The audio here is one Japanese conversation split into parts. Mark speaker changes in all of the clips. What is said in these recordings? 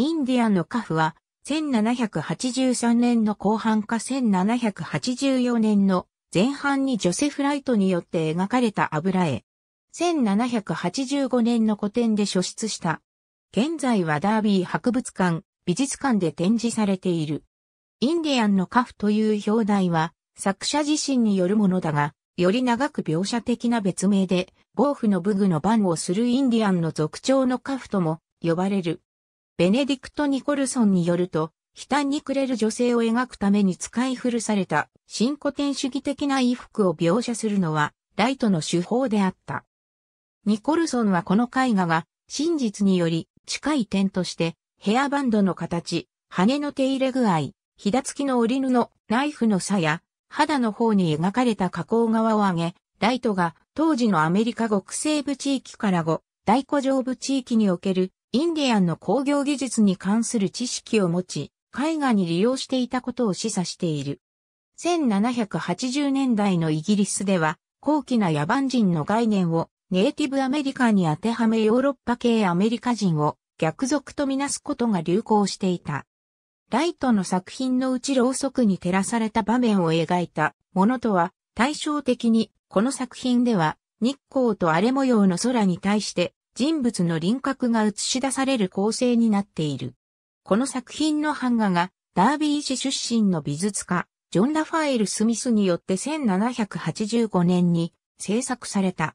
Speaker 1: インディアンのカフは、1783年の後半か1784年の前半にジョセフ・ライトによって描かれた油絵。1785年の古典で初出した。現在はダービー博物館、美術館で展示されている。インディアンのカフという表題は、作者自身によるものだが、より長く描写的な別名で、ゴーフの武具の番をするインディアンの族長のカフとも呼ばれる。ベネディクト・ニコルソンによると、悲嘆に暮れる女性を描くために使い古された新古典主義的な衣服を描写するのはライトの手法であった。ニコルソンはこの絵画が真実により近い点としてヘアバンドの形、羽の手入れ具合、ひだつきの織布、ナイフの差や肌の方に描かれた加工側を上げ、ライトが当時のアメリカ極西部地域から後、大古上部地域におけるインディアンの工業技術に関する知識を持ち、絵画に利用していたことを示唆している。1780年代のイギリスでは、高貴な野蛮人の概念をネイティブアメリカに当てはめヨーロッパ系アメリカ人を逆属とみなすことが流行していた。ライトの作品のうちろうそくに照らされた場面を描いたものとは対照的にこの作品では日光と荒れ模様の空に対して人物の輪郭が映し出される構成になっている。この作品の版画がダービー市出身の美術家、ジョン・ラファエル・スミスによって1785年に制作された。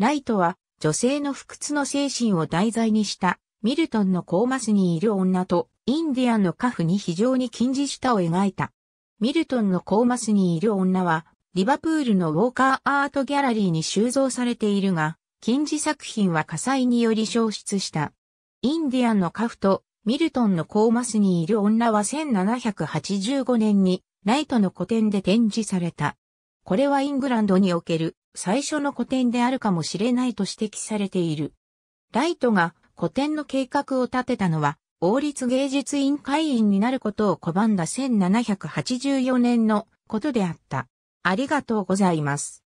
Speaker 1: ライトは女性の不屈の精神を題材にしたミルトンのコーマスにいる女とインディアンのカフに非常に近似したを描いた。ミルトンのコーマスにいる女はリバプールのウォーカーアートギャラリーに収蔵されているが、近似作品は火災により消失した。インディアンのカフとミルトンのコーマスにいる女は1785年にライトの古典で展示された。これはイングランドにおける最初の古典であるかもしれないと指摘されている。ライトが古典の計画を立てたのは、王立芸術委員会員になることを拒んだ1784年のことであった。ありがとうございます。